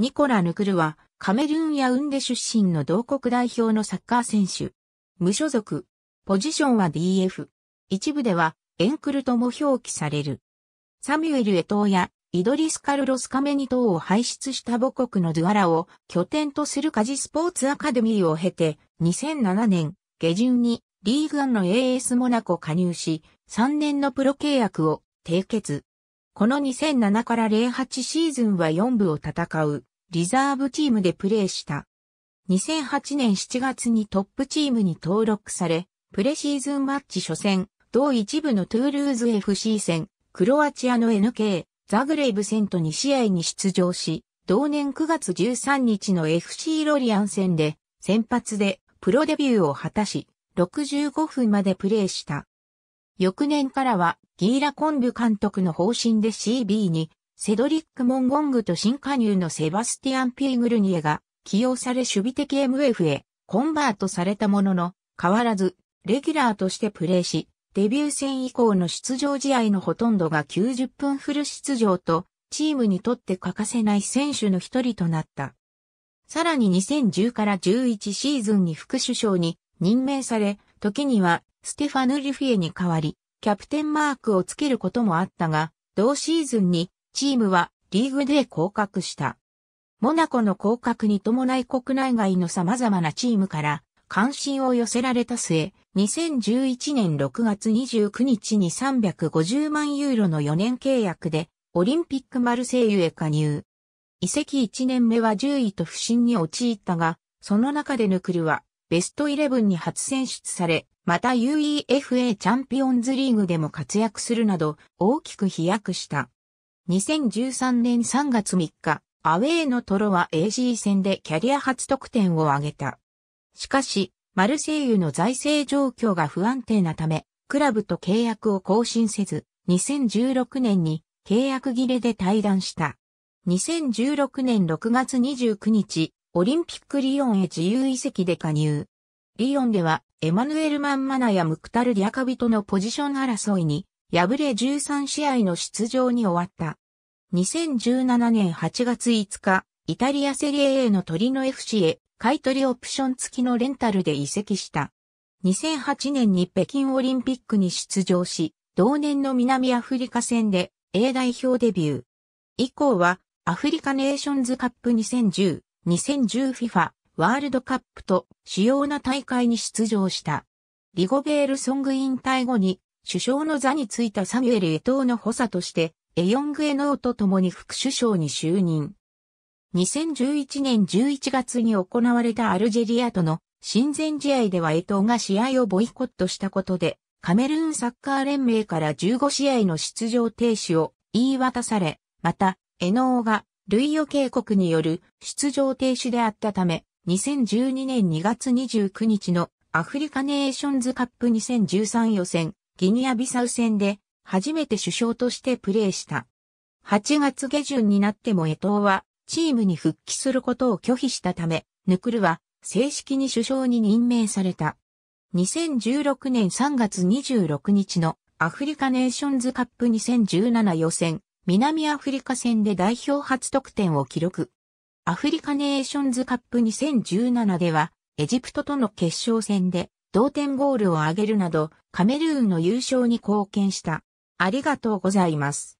ニコラ・ヌクルは、カメルーンやウンデ出身の同国代表のサッカー選手。無所属。ポジションは DF。一部では、エンクルとも表記される。サミュエル・エトーや、イドリス・カルロス・カメニ等を輩出した母国のドゥアラを拠点とするカジスポーツアカデミーを経て、2007年下旬にリーグンの AS モナコ加入し、3年のプロ契約を締結。この2007から08シーズンは4部を戦うリザーブチームでプレーした。2008年7月にトップチームに登録され、プレシーズンマッチ初戦、同一部のトゥールーズ FC 戦、クロアチアの NK、ザグレイブ戦と2試合に出場し、同年9月13日の FC ロリアン戦で、先発でプロデビューを果たし、65分までプレーした。翌年からは、ギーラ・コンビ監督の方針で CB にセドリック・モンゴングと新加入のセバスティアン・ピーグルニエが起用され守備的 MF へコンバートされたものの、変わらず、レギュラーとしてプレーし、デビュー戦以降の出場試合のほとんどが90分フル出場と、チームにとって欠かせない選手の一人となった。さらに2010から11シーズンに副首相に任命され、時にはステファヌ・リフィエに代わり、キャプテンマークをつけることもあったが、同シーズンにチームはリーグで降格した。モナコの降格に伴い国内外の様々なチームから関心を寄せられた末、2011年6月29日に350万ユーロの4年契約でオリンピックマルセイユへ加入。移籍1年目は10位と不振に陥ったが、その中でヌクルはベスト11に初選出され、また UEFA チャンピオンズリーグでも活躍するなど大きく飛躍した。2013年3月3日、アウェーのトロは AG 戦でキャリア初得点を挙げた。しかし、マルセイユの財政状況が不安定なため、クラブと契約を更新せず、2016年に契約切れで退団した。2016年6月29日、オリンピックリヨンへ自由移籍で加入。リヨンでは、エマヌエル・マンマナやムクタル・リアカビとのポジション争いに、敗れ13試合の出場に終わった。2017年8月5日、イタリアセリエ A のトリノ FC へ買い取りオプション付きのレンタルで移籍した。2008年に北京オリンピックに出場し、同年の南アフリカ戦で A 代表デビュー。以降はアフリカネーションズカップ2010、2010FIFA ワールドカップと主要な大会に出場した。リゴベールソング引退後に首相の座についたサミュエル・エトーの補佐としてエヨングエノーと共に副首相に就任。2011年11月に行われたアルジェリアとの親善試合ではエトーが試合をボイコットしたことで、カメルーンサッカー連盟から15試合の出場停止を言い渡され、また、エノーが類を警告による出場停止であったため、2012年2月29日のアフリカネーションズカップ2013予選、ギニアビサウ戦で初めて首相としてプレーした。8月下旬になっても江藤はチームに復帰することを拒否したため、ヌクルは正式に首相に任命された。2016年3月26日のアフリカネーションズカップ2017予選、南アフリカ戦で代表初得点を記録。アフリカネーションズカップ2017では、エジプトとの決勝戦で同点ゴールを挙げるなど、カメルーンの優勝に貢献した。ありがとうございます。